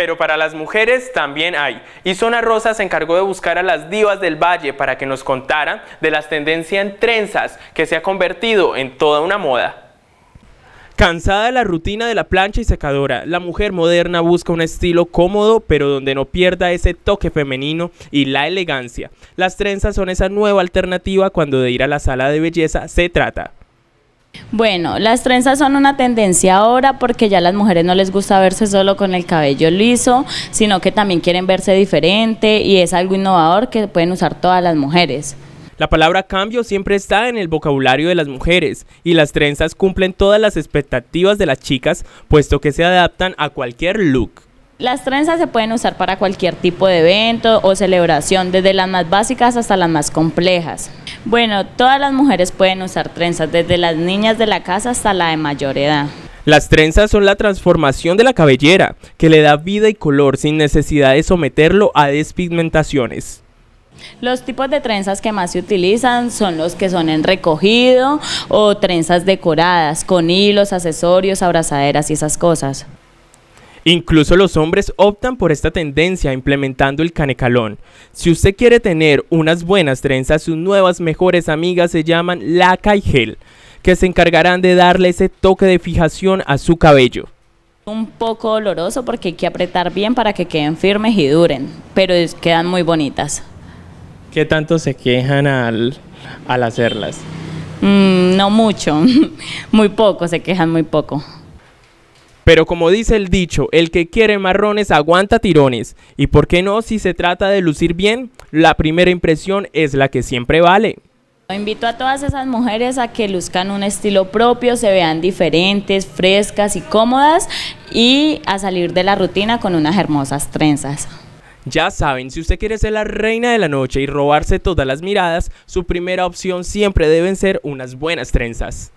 pero para las mujeres también hay. Y Zona Rosa se encargó de buscar a las divas del valle para que nos contaran de las tendencias en trenzas que se ha convertido en toda una moda. Cansada de la rutina de la plancha y secadora, la mujer moderna busca un estilo cómodo pero donde no pierda ese toque femenino y la elegancia. Las trenzas son esa nueva alternativa cuando de ir a la sala de belleza se trata. Bueno, las trenzas son una tendencia ahora porque ya las mujeres no les gusta verse solo con el cabello liso, sino que también quieren verse diferente y es algo innovador que pueden usar todas las mujeres. La palabra cambio siempre está en el vocabulario de las mujeres y las trenzas cumplen todas las expectativas de las chicas puesto que se adaptan a cualquier look. Las trenzas se pueden usar para cualquier tipo de evento o celebración, desde las más básicas hasta las más complejas. Bueno, todas las mujeres pueden usar trenzas, desde las niñas de la casa hasta la de mayor edad. Las trenzas son la transformación de la cabellera, que le da vida y color sin necesidad de someterlo a despigmentaciones. Los tipos de trenzas que más se utilizan son los que son en recogido o trenzas decoradas, con hilos, accesorios, abrazaderas y esas cosas. Incluso los hombres optan por esta tendencia implementando el canecalón. Si usted quiere tener unas buenas trenzas, sus nuevas mejores amigas se llaman laca y gel, que se encargarán de darle ese toque de fijación a su cabello. Un poco doloroso porque hay que apretar bien para que queden firmes y duren, pero quedan muy bonitas. ¿Qué tanto se quejan al, al hacerlas? Mm, no mucho, muy poco, se quejan muy poco. Pero como dice el dicho, el que quiere marrones aguanta tirones. ¿Y por qué no si se trata de lucir bien? La primera impresión es la que siempre vale. Invito a todas esas mujeres a que luzcan un estilo propio, se vean diferentes, frescas y cómodas y a salir de la rutina con unas hermosas trenzas. Ya saben, si usted quiere ser la reina de la noche y robarse todas las miradas, su primera opción siempre deben ser unas buenas trenzas.